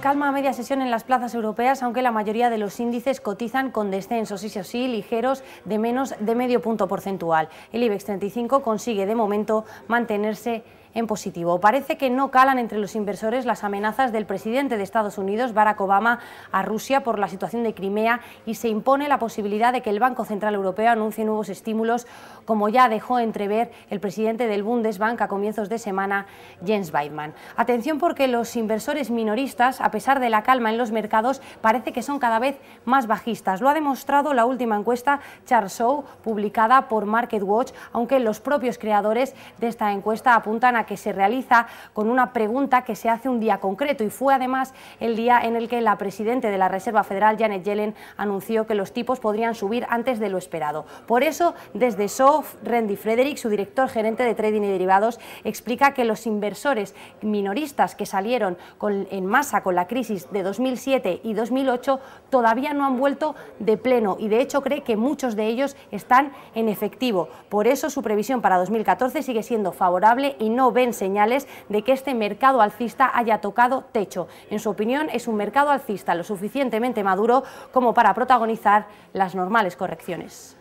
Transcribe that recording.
Calma a media sesión en las plazas europeas, aunque la mayoría de los índices cotizan con descensos, y o sí, ligeros de menos de medio punto porcentual. El IBEX 35 consigue de momento mantenerse en positivo. Parece que no calan entre los inversores las amenazas del presidente de Estados Unidos, Barack Obama, a Rusia por la situación de Crimea y se impone la posibilidad de que el Banco Central Europeo anuncie nuevos estímulos, como ya dejó entrever el presidente del Bundesbank a comienzos de semana, Jens Weidmann. Atención porque los inversores minoristas, a pesar de la calma en los mercados, parece que son cada vez más bajistas. Lo ha demostrado la última encuesta Charles Show, publicada por Market Watch, aunque los propios creadores de esta encuesta apuntan a que se realiza con una pregunta que se hace un día concreto y fue además el día en el que la presidenta de la Reserva Federal, Janet Yellen, anunció que los tipos podrían subir antes de lo esperado. Por eso, desde SOF, Randy Frederick, su director gerente de Trading y Derivados, explica que los inversores minoristas que salieron en masa con la crisis de 2007 y 2008 todavía no han vuelto de pleno y de hecho cree que muchos de ellos están en efectivo. Por eso su previsión para 2014 sigue siendo favorable y no ven señales de que este mercado alcista haya tocado techo. En su opinión, es un mercado alcista lo suficientemente maduro como para protagonizar las normales correcciones.